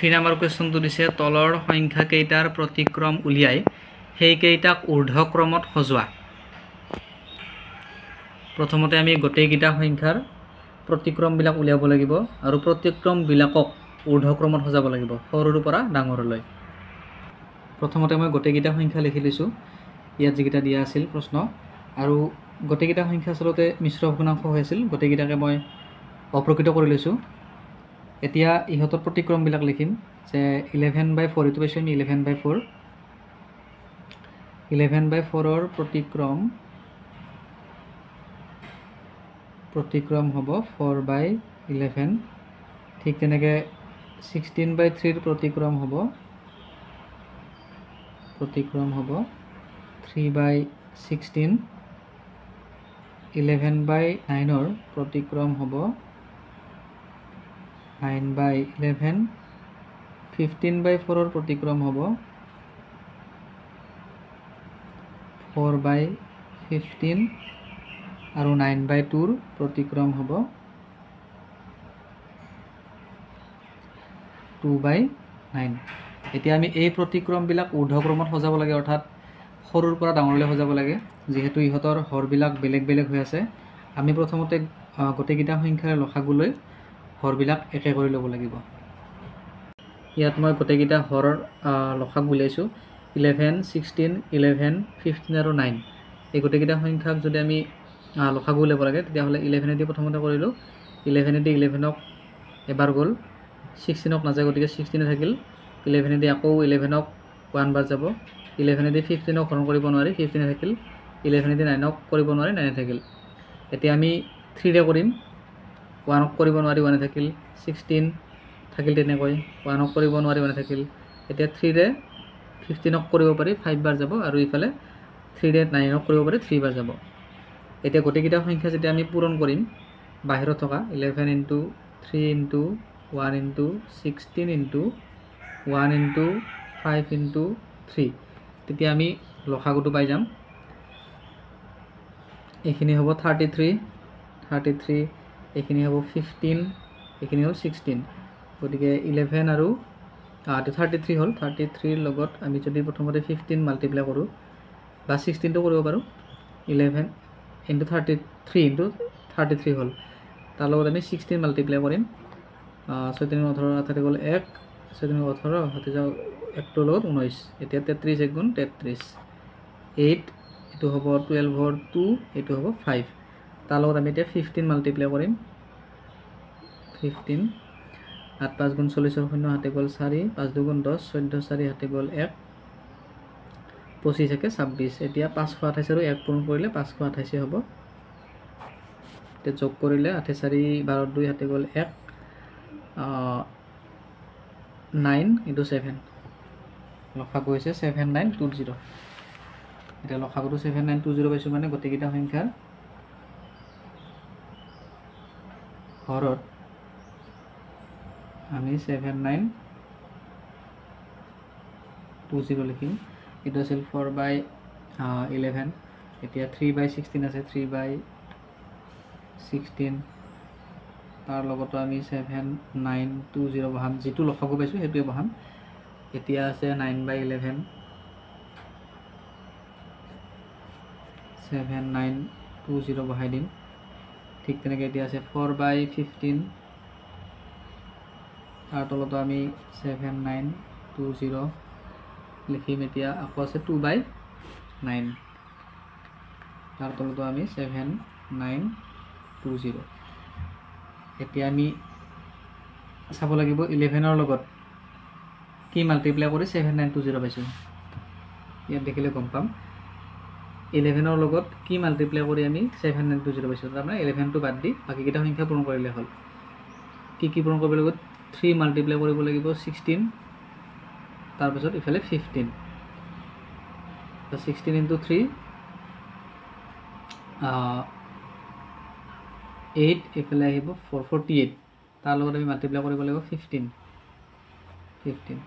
three number কুৱেশ্যনটো দিছে তলৰ সংখ্যাকেইটাৰ প্ৰতিক্ৰম উলিয়াই সেইকেইটাক ঊৰ্ধক্ৰমত সজোৱা প্ৰথমতে আমি গোটেইকেইটা সংখ্যাৰ প্ৰতিক্ৰমবিলাক উলিয়াব লাগিব আৰু প্ৰতিক্ৰমবিলাকক ঊৰ্ধক্ৰমত সজাব লাগিব সৰুৰ পৰা ডাঙৰলৈ প্ৰথমতে মই গোটেইকেইটা সংখ্যা লিখি লৈছোঁ ইয়াত যিকেইটা দিয়া আছিল প্ৰশ্ন আৰু গোটেইকেইটা সংখ্যা আচলতে মিশ্ৰ ভগ্নাংশ হৈ আছিল গোটেইকেইটাকে মই অপ্ৰকৃত কৰি লৈছোঁ এতিয়া ইহঁতৰ প্ৰতিক্ৰমবিলাক লিখিম যে ইলেভেন বাই ফ'ৰ এইটো পাইছোঁ আমি eleven by four eleven by ফ'ৰৰ প্ৰতিক্ৰম প্ৰতিক্ৰম হ'ব ফ'ৰ বাই ইলেভেন ঠিক তেনেকৈ ছিক্সটিন বাই থ্ৰীৰ প্ৰতিক্ৰম হ'ব প্ৰতিক্ৰম হ'ব three by sixteen eleven by নাইনৰ প্ৰতিক্ৰম হ'ব nine by eleven fifteen by ফ'ৰৰ প্ৰতিক্ৰম হ'ব ফ'ৰ বাই ফিফটিন আৰু নাইন বাই টুৰ প্ৰতিক্ৰম হ'ব টু বাই নাইন এতিয়া আমি এই প্ৰতিক্ৰমবিলাক ঊৰ্ধক্ৰমত সজাব লাগে অৰ্থাৎ সৰুৰ পৰা ডাঙৰলৈ সজাব লাগে যিহেতু ইহঁতৰ হৰবিলাক বেলেগ বেলেগ হৈ আছে আমি প্ৰথমতে গোটেইকেইটা সংখ্যাৰে লখাগুলৈ হৰবিলাক একে কৰি ল'ব লাগিব ইয়াত মই গোটেইকেইটা হৰৰ লখাক উলিয়াইছোঁ ইলেভেন ছিক্সটিন ইলেভেন ফিফটিন আৰু নাইন এই গোটেইকেইটা সংখ্যাক যদি আমি লখাক উলিয়াব লাগে তেতিয়াহ'লে ইলেভেনেদি প্ৰথমতে কৰিলোঁ ইলেভেনেদি ইলেভেনক এবাৰ গ'ল ছিক্সটিনক নাযায় গতিকে ছিক্সটিনে থাকিল ইলেভেনেদি আকৌ ইলেভেনক ওৱান বাৰ যাব ইলেভেনেদি ফিফটিনক হৰণ কৰিব নোৱাৰি ফিফটিনে থাকিল ইলেভেনেদি নাইনক কৰিব নোৱাৰি নাইনে থাকিল এতিয়া আমি থ্ৰীৰে কৰিম ওৱানক কৰিব নোৱাৰি মানে থাকিল ছিক্সটিন থাকিল তেনেকৈ ওৱানক কৰিব নোৱাৰি মানে থাকিল এতিয়া থ্ৰীৰে ফিফটিনক কৰিব পাৰি ফাইভ বাৰ যাব আৰু ইফালে থ্ৰীৰে নাইনক কৰিব পাৰি থ্ৰী বাৰ যাব এতিয়া গোটেইকেইটা সংখ্যা যেতিয়া আমি পূৰণ কৰিম বাহিৰত থকা eleven into three into one into sixteen into one into five into three তেতিয়া আমি লখাগুটো পাই যাম এইখিনি হ'ব থাৰ্টি থ্ৰী থাৰ্টি থ্ৰী এইখিনি হ'ব ফিফটিন এইখিনি হ'ল ছিক্সটিন গতিকে ইলেভেন আৰু থাৰ্টি থ্ৰী হ'ল থাৰ্টি থ্ৰীৰ লগত আমি যদি প্ৰথমতে ফিফটিন মাল্টিপ্লাই কৰোঁ বা ছিক্সটিনটো কৰিব পাৰোঁ eleven into thirty three into thirty three হ'ল তাৰ লগত আমি ছিক্সটিন মাল্টিপ্লাই কৰিম ছয়ত্ৰিছ ওঠৰ থাকি গ'ল এক ছয়ত্ৰিছ ওঠৰ সতি যাওঁ একটোৰ লগত ঊনৈছ এতিয়া তেত্ৰিছ এক গুণ তেত্ৰিছ এইট এইটো হ'ব টুৱেলভৰ টু এইটো হ'ব ফাইভ তাৰ লগত আমি এতিয়া ফিফটিন মাল্টিপ্লাই কৰিম ফিফটিন আট পাঁচ গুণ চল্লিছৰ শূন্য হাতে গল চাৰি পাঁচ দুগুণ দহ চৈধ্য চাৰি হাতে গল এক পঁচিছ একে ছাব্বিছ এতিয়া পাঁচশ আঠাইছ আৰু এক পূৰণ কৰিলে পাঁচশ আঠাইছে হব এতিয়া যোগ কৰিলে আঠে চাৰি বাৰ দুই হাতে গল এক নাইন ইণ্টু ছেভেন লখা গৈছে ছেভেন নাইন টু জিরো এটা লখাগুলো ছেভেন নাইন টু জিৰ' পাইছোঁ মানে গোটেইকেইটা সংখ্যাৰ ঘৰত আমি ছেভেন নাইন টু জিৰ' লিখিম এইটো আছিল ফ'ৰ বাই ইলেভেন এতিয়া থ্ৰী বাই ছিক্সটিন আছে থ্ৰী বাই ছিক্সটিন তাৰ লগতো আমি ছেভেন নাইন টু জিৰ' বহাম যিটো লখকৈ পাইছোঁ সেইটোৱে বহাম এতিয়া আছে nine by eleven seven nine two zero' বহাই দিম ঠিক তেনেকৈ এতিয়া আছে ফ'ৰ বাই ফিফটিন তাৰ তলতো আমি ছেভেন নাইন টু জিৰ' লিখিম এতিয়া আকৌ আছে টু বাই নাইন তাৰ তলতো আমি ছেভেন নাইন টু জিৰ' এতিয়া আমি চাব লাগিব ইলেভেনৰ লগত কি মাল্টিপ্লাই কৰি ছেভেন নাইন টু জিৰ' পাইছোঁ ইয়াত দেখিলে গম পাম ইলেভেনৰ লগত কি মাল্টিপ্লাই কৰি আমি ছেভেন টু জিৰ' পাইছিলোঁ তাৰমানে ইলেভেনটো বাদ দি বাকীকেইটা সংখ্যা পূৰণ কৰিলে হ'ল কি কি পূৰণ কৰিব লাগিব থ্ৰী মাল্টিপ্লাই কৰিব লাগিব ছিক্সটিন তাৰপিছত ইফালে fifteen sixteen into three eight এইফালে আহিব ফ'ৰ ফৰ্টি এইট তাৰ লগত আমি মাল্টিপ্লাই কৰিব লাগিব ফিফটিন ফিফটিন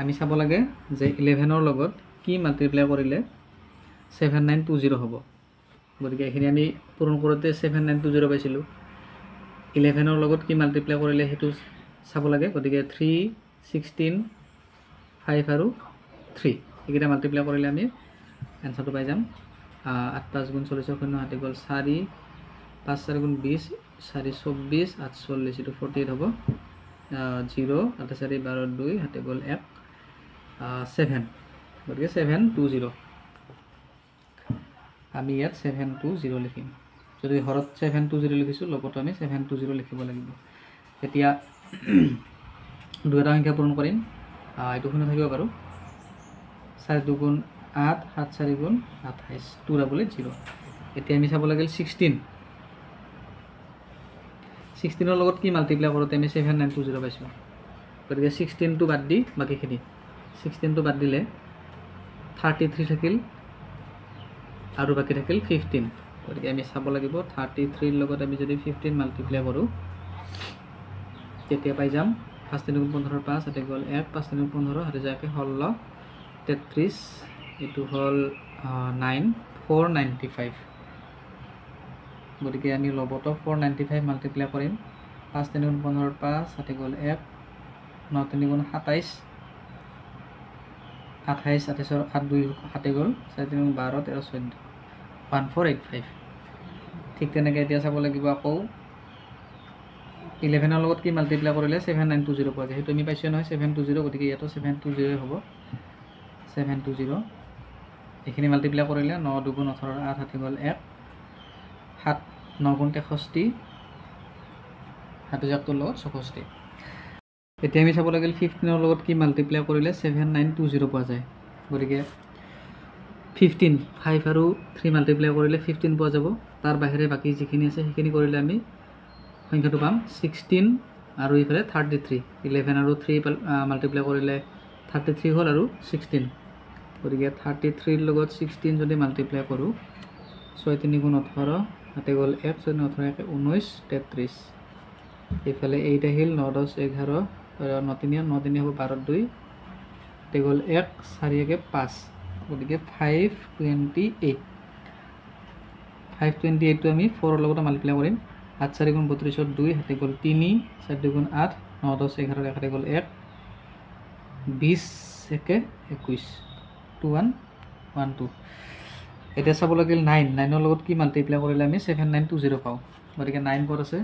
আমি চাব লাগে যে ইলেভেনৰ লগত কি মাল্টিপ্লাই কৰিলে ছেভেন নাইন টু জিৰ' হ'ব গতিকে এইখিনি আমি পূৰণ কৰোঁতে ছেভেন নাইন টু জিৰ' পাইছিলোঁ ইলেভেনৰ লগত কি মাল্টিপ্লাই কৰিলে সেইটো চাব লাগে গতিকে থ্ৰী ছিক্সটিন ফাইভ আৰু থ্ৰী এইকেইটা মাল্টিপ্লাই কৰিলে আমি এনচাৰটো পাই যাম আঠ পাঁচ গুণ চল্লিছৰ শূন্য হাতে গ'ল চাৰি পাঁচ চাৰি গুণ বিছ চাৰি চৌব্বিছ আঠচল্লিছ এইটো ফৰ্টি এইট হ'ব জিৰ' আঠ চাৰি বাৰ দুই হাতে গ'ল এক ছেভেন গতিকে ছেভেন টু জিৰ' আমি ইয়াত ছেভেন টু জিৰ' লিখিম যদি ঘৰত ছেভেন টু জিৰ' লিখিছোঁ লগতে আমি ছেভেন টু জিৰ' লিখিব লাগিব এতিয়া দুটা সংখ্যা পূৰণ কৰিম এইটো শুনি থাকিব পাৰোঁ চাৰি দুগুণ আঠ সাত চাৰি গুণ আঠাইছ টু ডাবলে জিৰ' এতিয়া আমি চাব লাগিল ছিক্সটিন ছিক্সটিনৰ লগত কি মাল্টিপ্লাই কৰোঁতে আমি ছেভেন নাইন টু জিৰ' পাইছোঁ গতিকে ছিক্সটিনটো বাদ দি বাকীখিনি ছিক্সটিনটো বাদ দিলে থাৰ্টি থ্ৰী থাকিল আৰু বাকী থাকিল ফিফটিন গতিকে আমি চাব লাগিব থাৰ্টি থ্ৰীৰ লগত আমি যদি ফিফটিন মাল্টিপ্লাই কৰোঁ তেতিয়া পাই যাম পাঁচ তিনিগুণ পোন্ধৰ পাঁচ এতিয়া গ'ল এক পাঁচ তিনিগুণ পোন্ধৰ সেইটো যায় ষোল্ল তেত্ৰিছ এইটো হ'ল নাইন ফ'ৰ নাইণ্টি ফাইভ গতিকে আমি লগতো ফ'ৰ নাইণ্টি ফাইভ মাল্টিপ্লাই কৰিম পাঁচ তিনিগুণ পোন্ধৰ পাঁচ হাতে গ'ল এক ন তিনিগুণ সাতাইছ আঠাইছ আঠাইছৰ সাত দুই সাতে গ'ল চাৰে তিনি বাৰ তেৰ চৈধ্য ওৱান ফ'ৰ এইট ফাইভ ঠিক তেনেকৈ এতিয়া চাব লাগিব আকৌ ইলেভেনৰ লগত কি মাল্টিপ্লাই কৰিলে ছেভেন নাইন টু জিৰ' পোৱা যায় সেইটো আমি পাইছোঁ নহয় ছেভেন টু জিৰ' গতিকে ইয়াতো ছেভেন টু জিৰ'ই হ'ব ছেভেন টু জিৰ' এইখিনি মাল্টিপ্লাই কৰিলে ন দুগুণ ওঠৰ আঠ ষাঠি গ'ল এক সাত ন গুণ তেষষ্ঠি সাতোজাকটোৰ লগত চৌষষ্ঠি এতিয়া আমি চাব লাগিল ফিফটিনৰ লগত কি মাল্টিপ্লাই কৰিলে ছেভেন নাইন টু জিৰ' পোৱা যায় গতিকে ফিফটিন ফাইভ আৰু থ্ৰী মাল্টিপ্লাই কৰিলে ফিফটিন পোৱা যাব তাৰ বাহিৰে বাকী যিখিনি আছে সেইখিনি কৰিলে আমি সংখ্যাটো পাম ছিক্সটিন আৰু ইফালে থাৰ্টি থ্ৰী ইলেভেন আৰু থ্ৰী মাল্টিপ্লাই কৰিলে থাৰ্টি থ্ৰী হ'ল আৰু ছিক্সটিন গতিকে থাৰ্টি থ্ৰীৰ লগত ছিক্সটিন যদি মাল্টিপ্লাই কৰোঁ ছয় তিনি গুণ ওঠৰ তাতে গ'ল এক ছয় তিনি ওঠৰ এক ঊনৈছ তেত্ৰিছ ইফালে এইট আহিল ন দহ এঘাৰ ন তিনি ন তিনি হ'ব বাৰত দুই এতিয়া গ'ল এক চাৰি একে পাঁচ গতিকে five twenty eight five twenty এইটটো আমি ফ'ৰৰ লগতে মাল্টিপ্লাই কৰিম সাত চাৰি গুণ বত্ৰিছত দুই হাতে গ'ল তিনি চাৰি দুগুণ আঠ ন দহ এঘাৰ এঘাৰে গ'ল এক বিছ একে একৈছ টু ওৱান ওৱান টু এতিয়া চাব লাগিল নাইন নাইনৰ লগত কি মাল্টিপ্লাই কৰিলে আমি ছেভেন নাইন টু জিৰ' পাওঁ গতিকে নাইন ক'ত আছে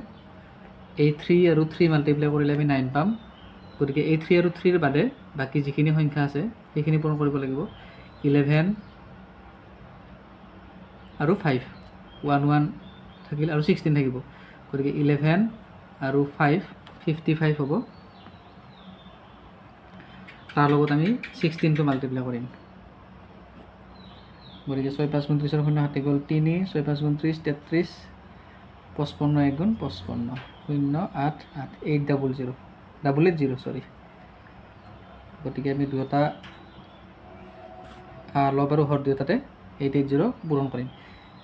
এই থ্ৰী আৰু থ্ৰী মাল্টিপ্লাই কৰিলে আমি নাইন পাম গতিকে এই থ্ৰী আৰু থ্ৰীৰ বাদে বাকী যিখিনি সংখ্যা আছে সেইখিনি পূৰণ কৰিব লাগিব ইলেভেন আৰু ফাইভ ওৱান ওৱান থাকিল আৰু ছিক্সটিন থাকিব গতিকে ইলেভেন আৰু ফাইভ ফিফটি ফাইভ হ'ব তাৰ লগত আমি ছিক্সটিনটো মাল্টিপ্লাই কৰিম গতিকে ছয় পাঁচ ঊনত্ৰিছৰ শূন্য হাতে গ'ল তিনি ছয় পাঁচ ঊনত্ৰিছ তেত্ৰিছ পঁচপন্ন এক গুণ পঁচপন্ন শূন্য আঠ আঠ eight double zero' double eight zero' চৰি গতিকে আমি দুয়োটা লভ আৰু হৰ দুয়োটাতে এইট এইট জিৰ' পূৰণ কৰিম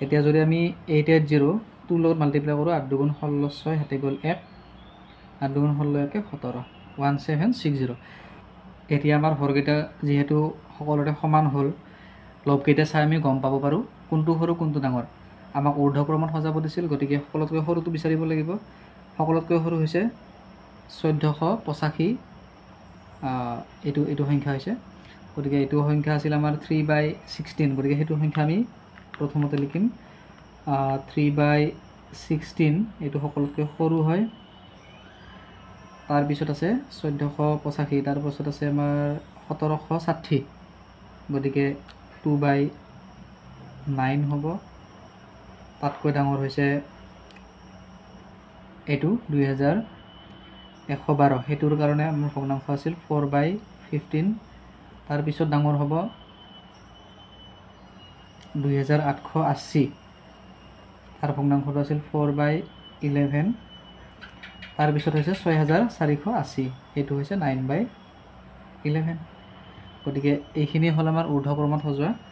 এতিয়া যদি আমি এইট এইট জিৰ' টুৰ লগত মাল্টিপ্লাই কৰোঁ আঠ দুগুণ ষোল্ল ছয় হাতে গ'ল এক আঠ দুগুণ ষোল্ল একে সোতৰ ওৱান ছেভেন ছিক্স জিৰ' এতিয়া আমাৰ হৰকেইটা যিহেতু সকলোৰে সমান হ'ল লভকেইটা চাই আমি গম পাব পাৰোঁ কোনটো সৰু কোনটো ডাঙৰ আমাক ঊৰ্ধক্ৰমত সজাব দিছিল গতিকে সকলোতকৈ সৰুটো বিচাৰিব লাগিব সকলোতকৈ সৰু হৈছে চৈধ্যশ পঁচাশী এইটো এইটো সংখ্যা হৈছে গতিকে এইটো সংখ্যা আছিল আমাৰ থ্ৰী বাই ছিক্সটিন গতিকে সেইটো সংখ্যা আমি প্ৰথমতে লিখিম থ্ৰী বাই ছিক্সটিন এইটো সকলোতকৈ সৰু হয় তাৰপিছত আছে চৈধ্যশ পঁচাশী তাৰপিছত আছে আমাৰ সোতৰশ ষাঠি গতিকে টু বাই নাইন হ'ব তাতকৈ ডাঙৰ হৈছে এইটো দুহেজাৰ এশ বাৰ সেইটোৰ কাৰণে মোৰ ভগ্নাংশ আছিল ফ'ৰ বাই ফিফটিন তাৰপিছত ডাঙৰ হ'ব দুহেজাৰ আঠশ আশী তাৰ ভগ্নাংশটো আছিল ফ'ৰ বাই ইলেভেন তাৰপিছত হৈছে ছয় হাজাৰ চাৰিশ আশী সেইটো হৈছে নাইন বাই ইলেভেন গতিকে এইখিনি হ'ল আমাৰ ঊৰ্ধক্ৰমত সজোৱা